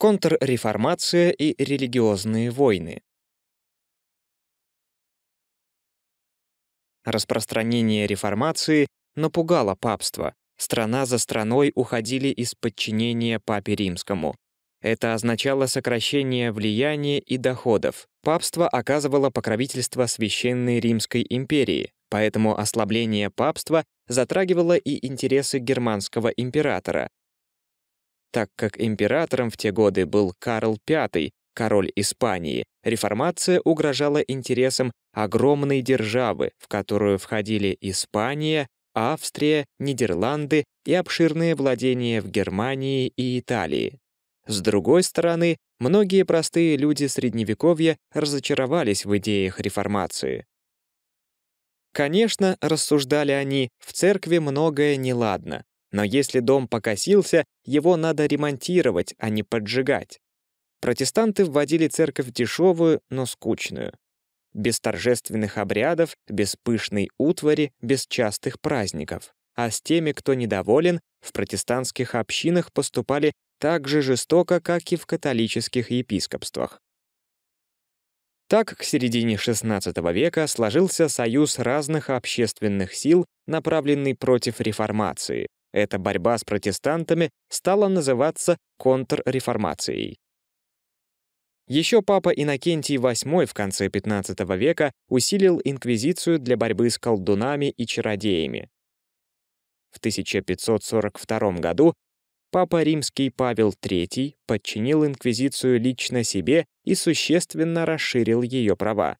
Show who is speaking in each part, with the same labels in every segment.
Speaker 1: контрреформация и религиозные войны. Распространение реформации напугало папство. Страна за страной уходили из подчинения папе римскому. Это означало сокращение влияния и доходов. Папство оказывало покровительство Священной Римской империи, поэтому ослабление папства затрагивало и интересы германского императора, так как императором в те годы был Карл V, король Испании, реформация угрожала интересам огромной державы, в которую входили Испания, Австрия, Нидерланды и обширные владения в Германии и Италии. С другой стороны, многие простые люди Средневековья разочаровались в идеях реформации. Конечно, рассуждали они, в церкви многое неладно, но если дом покосился, его надо ремонтировать, а не поджигать. Протестанты вводили церковь дешевую, но скучную. Без торжественных обрядов, без пышной утвари, без частых праздников. А с теми, кто недоволен, в протестантских общинах поступали так же жестоко, как и в католических епископствах. Так, к середине XVI века сложился союз разных общественных сил, направленный против реформации. Эта борьба с протестантами стала называться контрреформацией. Еще папа Иннокентий VIII в конце XV века усилил инквизицию для борьбы с колдунами и чародеями. В 1542 году папа римский Павел III подчинил инквизицию лично себе и существенно расширил ее права.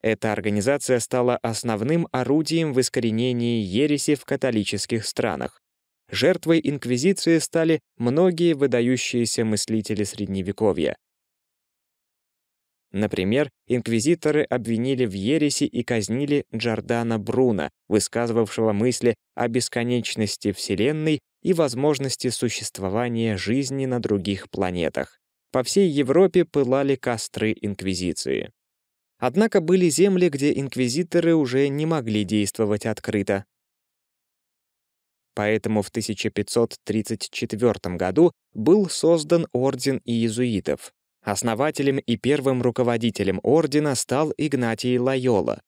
Speaker 1: Эта организация стала основным орудием в искоренении ереси в католических странах жертвой инквизиции стали многие выдающиеся мыслители Средневековья. Например, инквизиторы обвинили в ереси и казнили Джордана Бруна, высказывавшего мысли о бесконечности Вселенной и возможности существования жизни на других планетах. По всей Европе пылали костры инквизиции. Однако были земли, где инквизиторы уже не могли действовать открыто, поэтому в 1534 году был создан орден иезуитов. Основателем и первым руководителем ордена стал Игнатий Лайола.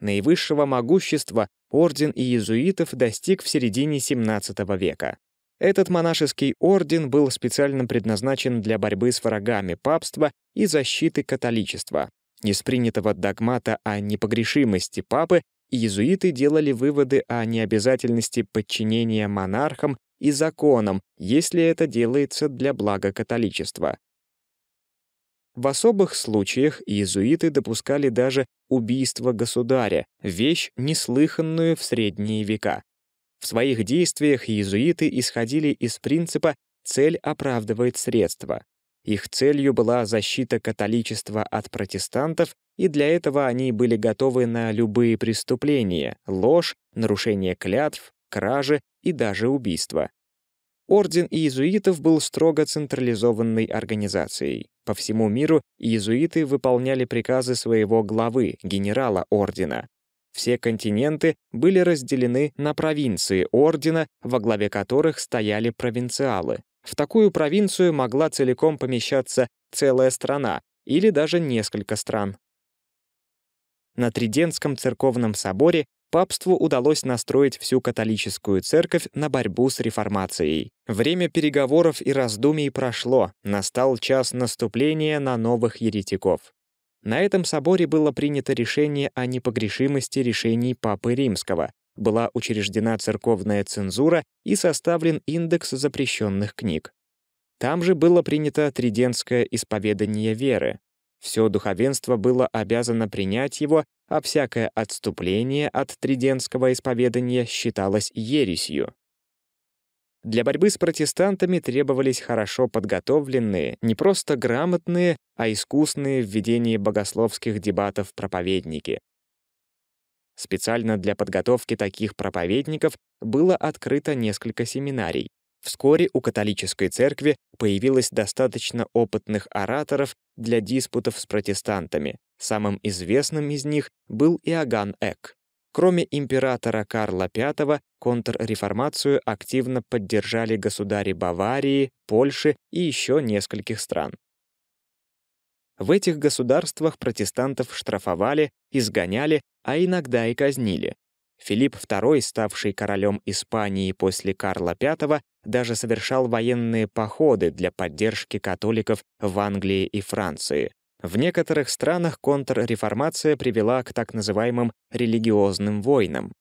Speaker 1: Наивысшего могущества орден иезуитов достиг в середине XVII века. Этот монашеский орден был специально предназначен для борьбы с врагами папства и защиты католичества. Из принятого догмата о непогрешимости папы Иезуиты делали выводы о необязательности подчинения монархам и законам, если это делается для блага католичества. В особых случаях иезуиты допускали даже убийство государя, вещь, неслыханную в средние века. В своих действиях иезуиты исходили из принципа «цель оправдывает средства». Их целью была защита католичества от протестантов, и для этого они были готовы на любые преступления — ложь, нарушение клятв, кражи и даже убийства. Орден иезуитов был строго централизованной организацией. По всему миру иезуиты выполняли приказы своего главы, генерала ордена. Все континенты были разделены на провинции ордена, во главе которых стояли провинциалы. В такую провинцию могла целиком помещаться целая страна или даже несколько стран. На Триденском церковном соборе папству удалось настроить всю католическую церковь на борьбу с реформацией. Время переговоров и раздумий прошло, настал час наступления на новых еретиков. На этом соборе было принято решение о непогрешимости решений Папы Римского, была учреждена церковная цензура и составлен индекс запрещенных книг. Там же было принято Тридентское исповедание веры. Все духовенство было обязано принять его, а всякое отступление от Тридентского исповедания считалось ересью. Для борьбы с протестантами требовались хорошо подготовленные, не просто грамотные, а искусные в ведении богословских дебатов проповедники, Специально для подготовки таких проповедников было открыто несколько семинарий. Вскоре у католической церкви появилось достаточно опытных ораторов для диспутов с протестантами. Самым известным из них был Иоганн Эк. Кроме императора Карла V, контрреформацию активно поддержали государи Баварии, Польши и еще нескольких стран. В этих государствах протестантов штрафовали, изгоняли, а иногда и казнили. Филипп II, ставший королем Испании после Карла V, даже совершал военные походы для поддержки католиков в Англии и Франции. В некоторых странах контрреформация привела к так называемым религиозным войнам.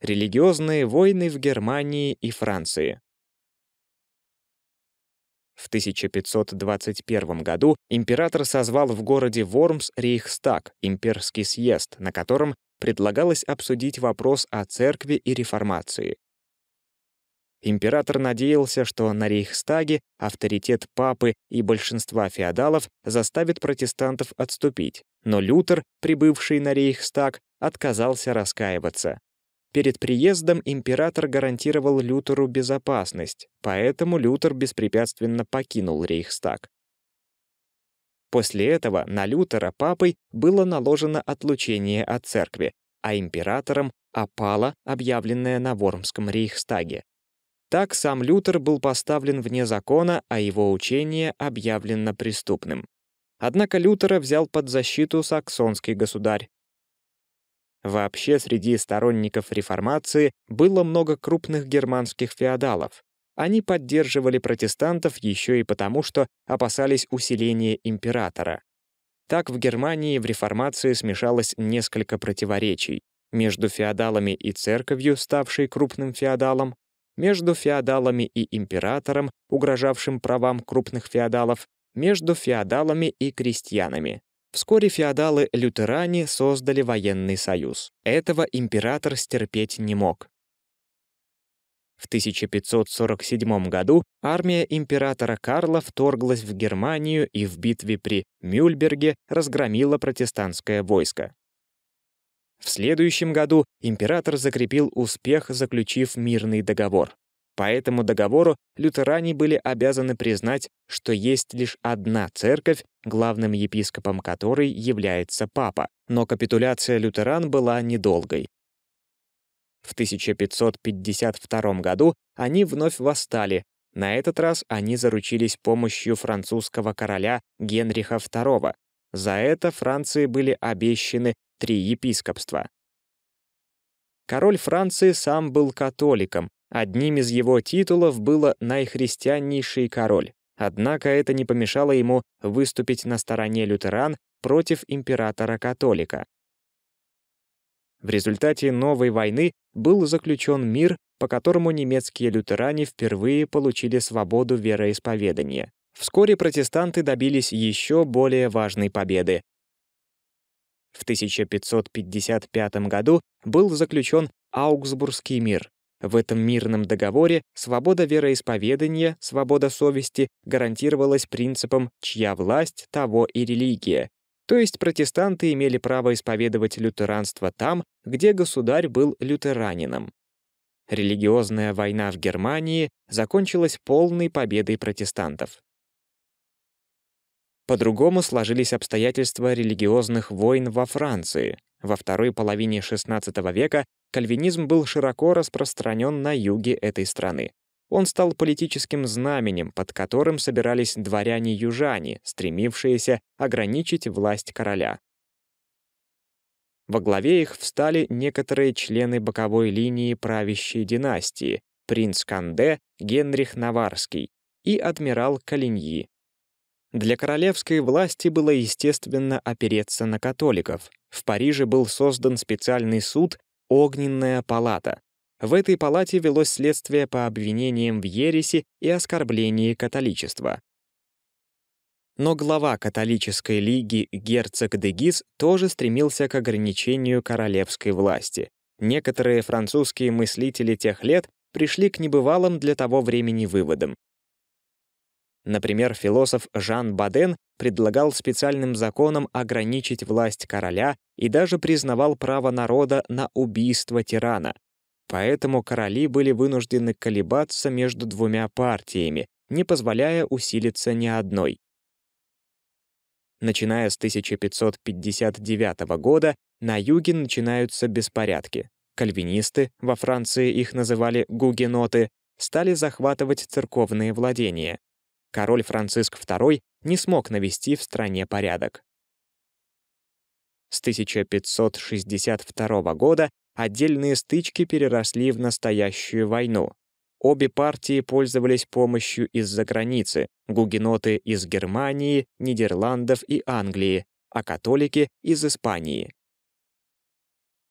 Speaker 1: Религиозные войны в Германии и Франции. В 1521 году император созвал в городе Вормс Рейхстаг, имперский съезд, на котором предлагалось обсудить вопрос о церкви и реформации. Император надеялся, что на Рейхстаге авторитет папы и большинства феодалов заставит протестантов отступить, но Лютер, прибывший на Рейхстаг, отказался раскаиваться. Перед приездом император гарантировал Лютеру безопасность, поэтому Лютер беспрепятственно покинул Рейхстаг. После этого на Лютера папой было наложено отлучение от церкви, а императором — опала, объявленная на Вормском Рейхстаге. Так сам Лютер был поставлен вне закона, а его учение объявлено преступным. Однако Лютера взял под защиту саксонский государь, Вообще среди сторонников реформации было много крупных германских феодалов. Они поддерживали протестантов еще и потому, что опасались усиления императора. Так в Германии в реформации смешалось несколько противоречий между феодалами и церковью, ставшей крупным феодалом, между феодалами и императором, угрожавшим правам крупных феодалов, между феодалами и крестьянами. Вскоре феодалы-лютеране создали военный союз. Этого император стерпеть не мог. В 1547 году армия императора Карла вторглась в Германию и в битве при Мюльберге разгромила протестантское войско. В следующем году император закрепил успех, заключив мирный договор. По этому договору лютеране были обязаны признать, что есть лишь одна церковь, главным епископом которой является папа, но капитуляция лютеран была недолгой. В 1552 году они вновь восстали. На этот раз они заручились помощью французского короля Генриха II. За это Франции были обещаны три епископства. Король Франции сам был католиком, Одним из его титулов было найхристианнейший король». Однако это не помешало ему выступить на стороне лютеран против императора-католика. В результате новой войны был заключен мир, по которому немецкие лютеране впервые получили свободу вероисповедания. Вскоре протестанты добились еще более важной победы. В 1555 году был заключен Аугсбургский мир, в этом мирном договоре свобода вероисповедания, свобода совести гарантировалась принципом «чья власть, того и религия». То есть протестанты имели право исповедовать лютеранство там, где государь был лютеранином. Религиозная война в Германии закончилась полной победой протестантов. По-другому сложились обстоятельства религиозных войн во Франции, во второй половине XVI века кальвинизм был широко распространен на юге этой страны. Он стал политическим знаменем, под которым собирались дворяне-южане, стремившиеся ограничить власть короля. Во главе их встали некоторые члены боковой линии правящей династии — принц Канде, Генрих Наварский и адмирал Калиньи. Для королевской власти было естественно опереться на католиков. В Париже был создан специальный суд «Огненная палата». В этой палате велось следствие по обвинениям в ереси и оскорблении католичества. Но глава католической лиги герцог де Гиз тоже стремился к ограничению королевской власти. Некоторые французские мыслители тех лет пришли к небывалым для того времени выводам. Например, философ Жан Баден предлагал специальным законом ограничить власть короля и даже признавал право народа на убийство тирана. Поэтому короли были вынуждены колебаться между двумя партиями, не позволяя усилиться ни одной. Начиная с 1559 года на юге начинаются беспорядки. Кальвинисты, во Франции их называли гугеноты, стали захватывать церковные владения король Франциск II не смог навести в стране порядок. С 1562 года отдельные стычки переросли в настоящую войну. Обе партии пользовались помощью из-за границы, гугеноты из Германии, Нидерландов и Англии, а католики — из Испании.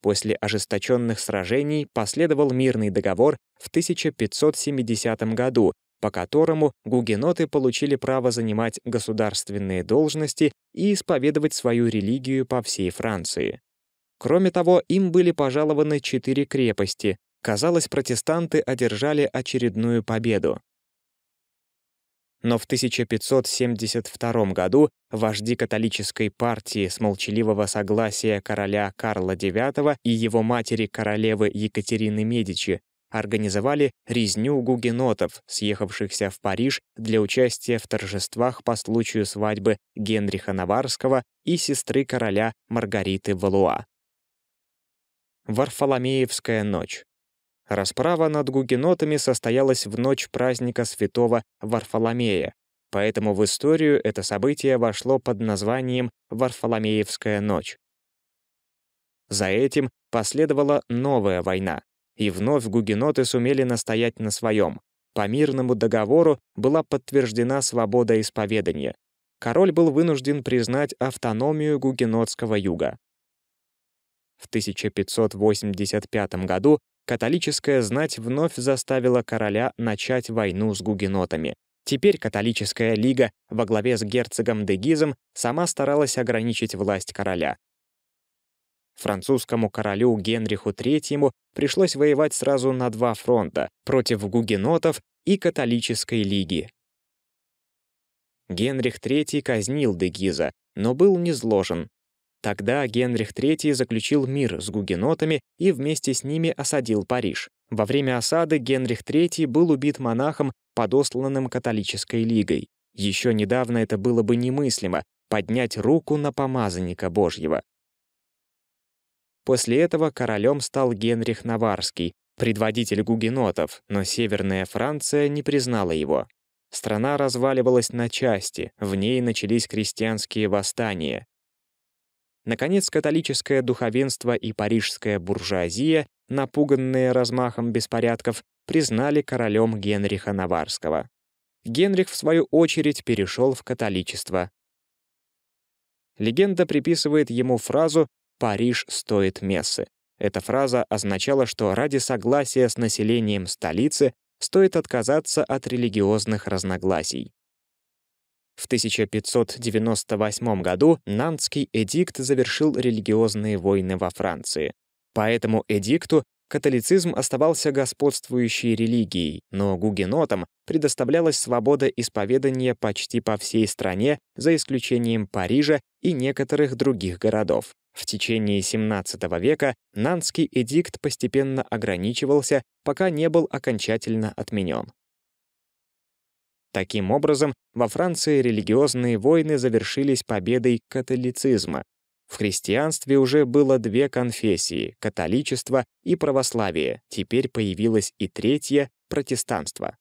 Speaker 1: После ожесточенных сражений последовал мирный договор в 1570 году, по которому гугеноты получили право занимать государственные должности и исповедовать свою религию по всей Франции. Кроме того, им были пожалованы четыре крепости. Казалось, протестанты одержали очередную победу. Но в 1572 году вожди католической партии с молчаливого согласия короля Карла IX и его матери королевы Екатерины Медичи организовали резню гугенотов, съехавшихся в Париж для участия в торжествах по случаю свадьбы Генриха Наварского и сестры короля Маргариты Валуа. Варфоломеевская ночь. Расправа над гугенотами состоялась в ночь праздника святого Варфоломея, поэтому в историю это событие вошло под названием «Варфоломеевская ночь». За этим последовала новая война и вновь гугеноты сумели настоять на своем. По мирному договору была подтверждена свобода исповедания. Король был вынужден признать автономию гугенотского юга. В 1585 году католическая знать вновь заставила короля начать войну с гугенотами. Теперь католическая лига во главе с герцогом Дегизом сама старалась ограничить власть короля, Французскому королю Генриху III пришлось воевать сразу на два фронта — против гугенотов и католической лиги. Генрих III казнил Дегиза, но был низложен. Тогда Генрих III заключил мир с гугенотами и вместе с ними осадил Париж. Во время осады Генрих III был убит монахом, подосланным католической лигой. Еще недавно это было бы немыслимо — поднять руку на помазанника Божьего. После этого королем стал Генрих Наварский, предводитель гугенотов, но Северная Франция не признала его. Страна разваливалась на части, в ней начались крестьянские восстания. Наконец, католическое духовенство и парижская буржуазия, напуганные размахом беспорядков, признали королем Генриха Наварского. Генрих, в свою очередь, перешел в католичество. Легенда приписывает ему фразу «Париж стоит мессы». Эта фраза означала, что ради согласия с населением столицы стоит отказаться от религиозных разногласий. В 1598 году Нантский эдикт завершил религиозные войны во Франции. По этому эдикту католицизм оставался господствующей религией, но гугенотам предоставлялась свобода исповедания почти по всей стране, за исключением Парижа и некоторых других городов. В течение XVII века Нанский эдикт постепенно ограничивался, пока не был окончательно отменен. Таким образом, во Франции религиозные войны завершились победой католицизма. В христианстве уже было две конфессии — католичество и православие, теперь появилась и третья — протестанство.